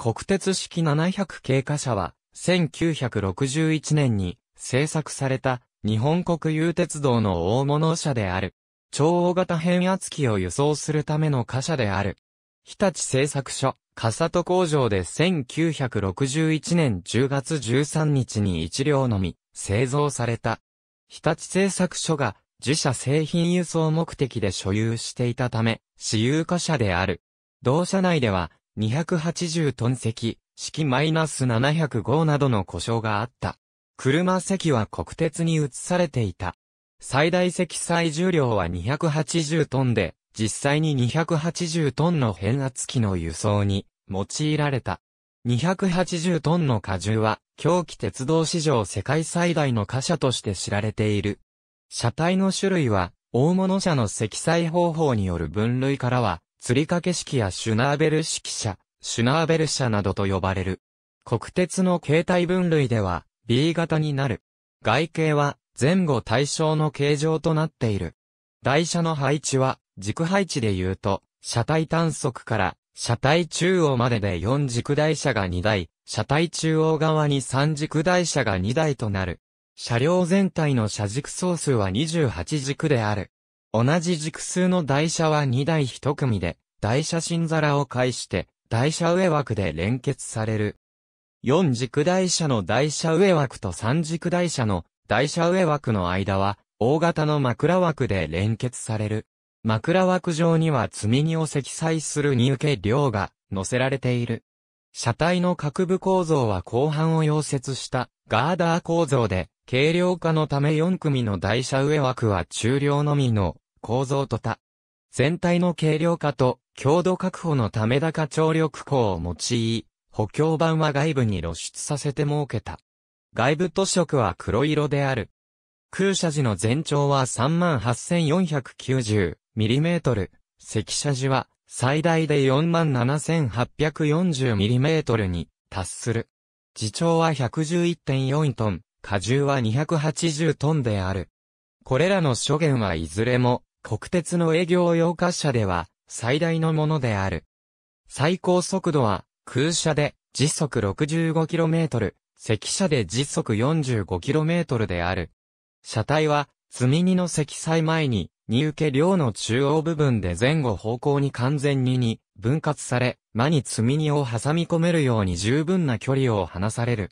国鉄式700系貨車は、1961年に製作された日本国有鉄道の大物車である。超大型変圧器を輸送するための貨車である。日立製作所、笠戸工場で1961年10月13日に1両のみ製造された。日立製作所が自社製品輸送目的で所有していたため、私有貨車である。同社内では280トン石、式マイナス705などの故障があった。車席は国鉄に移されていた。最大積載重量は280トンで、実際に280トンの変圧器の輸送に用いられた。280トンの荷重は、狂気鉄道史上世界最大の貨車として知られている。車体の種類は、大物車の積載方法による分類からは、釣掛式やシュナーベル式車、シュナーベル車などと呼ばれる。国鉄の形態分類では B 型になる。外形は前後対称の形状となっている。台車の配置は軸配置で言うと、車体単速から車体中央までで4軸台車が2台、車体中央側に3軸台車が2台となる。車両全体の車軸総数は28軸である。同じ軸数の台車は2台1組で、台車新皿を介して、台車上枠で連結される。4軸台車の台車上枠と3軸台車の台車上枠の間は、大型の枕枠で連結される。枕枠上には積み荷を積載する荷受け量が載せられている。車体の各部構造は後半を溶接したガーダー構造で、軽量化のため4組の台車上枠は中量のみの構造と他。全体の軽量化と強度確保のため高張力鋼を用い、補強板は外部に露出させて設けた。外部塗色は黒色である。空車時の全長は 38,490mm、赤車時は最大で 47,840mm に達する。自重は111.4トン、荷重は280トンである。これらの諸元はいずれも国鉄の営業用滑車では最大のものである。最高速度は空車で時速 65km、積車で時速 45km である。車体は積み荷の積載前に荷受け量の中央部分で前後方向に完全にに分割され、間に積み荷を挟み込めるように十分な距離を離される。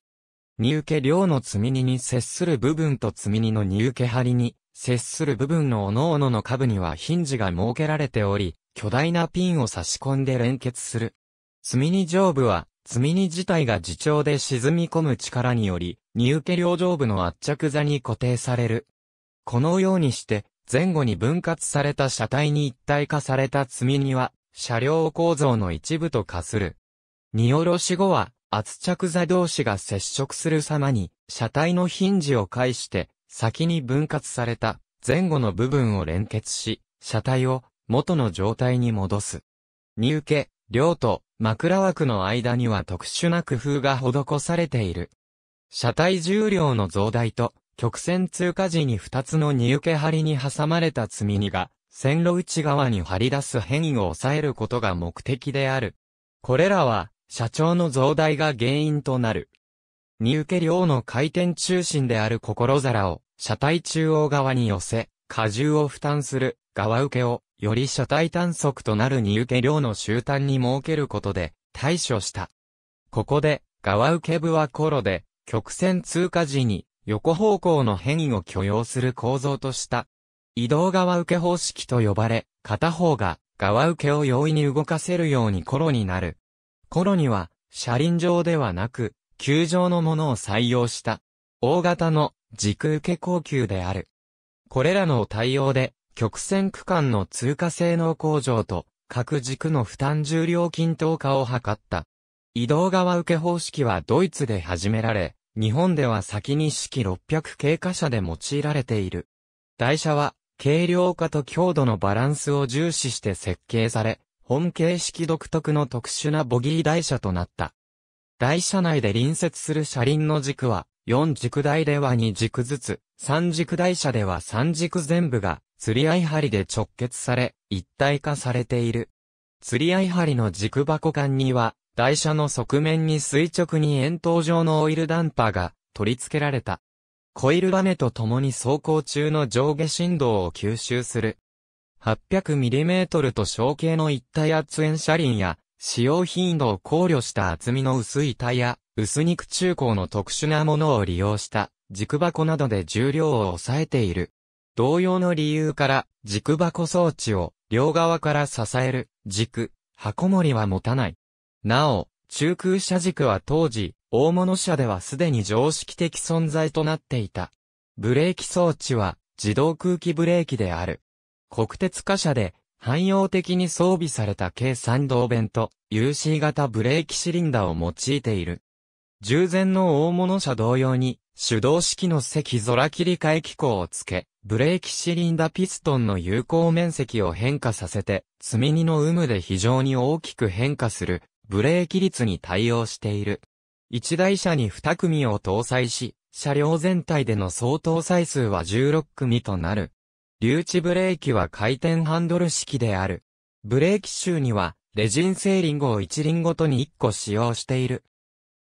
荷受け量の積み荷に接する部分と積み荷の荷受け張りに接する部分の各々の下部にはヒンジが設けられており、巨大なピンを差し込んで連結する。積み荷上部は、積み荷自体が自重で沈み込む力により、荷受け両上部の圧着座に固定される。このようにして、前後に分割された車体に一体化された積み荷は、車両構造の一部と化する。荷下ろし後は、圧着座同士が接触する様に、車体のヒンジを介して、先に分割された前後の部分を連結し、車体を元の状態に戻す。荷受け、両と枕枠の間には特殊な工夫が施されている。車体重量の増大と曲線通過時に2つの荷受け張りに挟まれた積み荷が線路内側に張り出す変異を抑えることが目的である。これらは社長の増大が原因となる。荷受け量の回転中心である心皿を車体中央側に寄せ、荷重を負担する側受けを、より車体短足となる荷受け量の終端に設けることで、対処した。ここで、側受け部はコロで、曲線通過時に、横方向の変異を許容する構造とした。移動側受け方式と呼ばれ、片方が側受けを容易に動かせるようにコロになる。コロには、車輪上ではなく、球状のものを採用した。大型の時空下高級である。これらの対応で、曲線区間の通過性能向上と、各軸の負担重量均等化を図った。移動側受け方式はドイツで始められ、日本では先に式600経過車で用いられている。台車は、軽量化と強度のバランスを重視して設計され、本形式独特の特殊なボギー台車となった。台車内で隣接する車輪の軸は、4軸台では2軸ずつ、3軸台車では3軸全部が、釣り合い針で直結され、一体化されている。釣り合い針の軸箱間には、台車の側面に垂直に円筒状のオイルダンパーが取り付けられた。コイルバネと共に走行中の上下振動を吸収する。800mm と小径の一体圧縁車輪や、使用頻度を考慮した厚みの薄いタイヤ、薄肉中高の特殊なものを利用した軸箱などで重量を抑えている。同様の理由から軸箱装置を両側から支える軸、箱盛りは持たない。なお、中空車軸は当時、大物車ではすでに常識的存在となっていた。ブレーキ装置は自動空気ブレーキである。国鉄貨車で汎用的に装備された計算動弁と UC 型ブレーキシリンダを用いている。従前の大物車同様に、手動式の赤空切り替え機構をつけ、ブレーキシリンダピストンの有効面積を変化させて、積み荷の有無で非常に大きく変化する、ブレーキ率に対応している。一台車に二組を搭載し、車両全体での総搭載数は16組となる。留置ブレーキは回転ハンドル式である。ブレーキ周には、レジンセーリングを1輪ごとに1個使用している。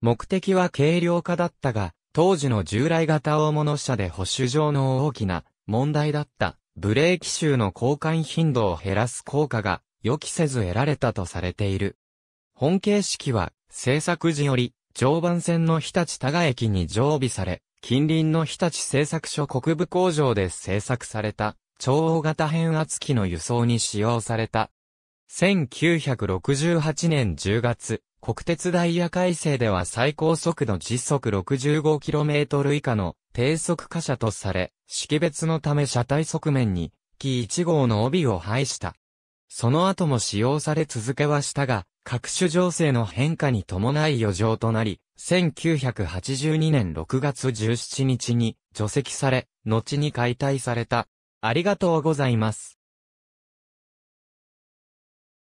目的は軽量化だったが、当時の従来型大物車で保守上の大きな問題だったブレーキ臭の交換頻度を減らす効果が予期せず得られたとされている。本形式は製作時より常磐線の日立多賀駅に常備され、近隣の日立製作所国部工場で製作された超大型変圧器の輸送に使用された。1968年10月、国鉄ダイヤ改正では最高速度時速 65km 以下の低速貨車とされ、識別のため車体側面に、機1号の帯を配した。その後も使用され続けはしたが、各種情勢の変化に伴い余剰となり、1982年6月17日に除籍され、後に解体された。ありがとうございます。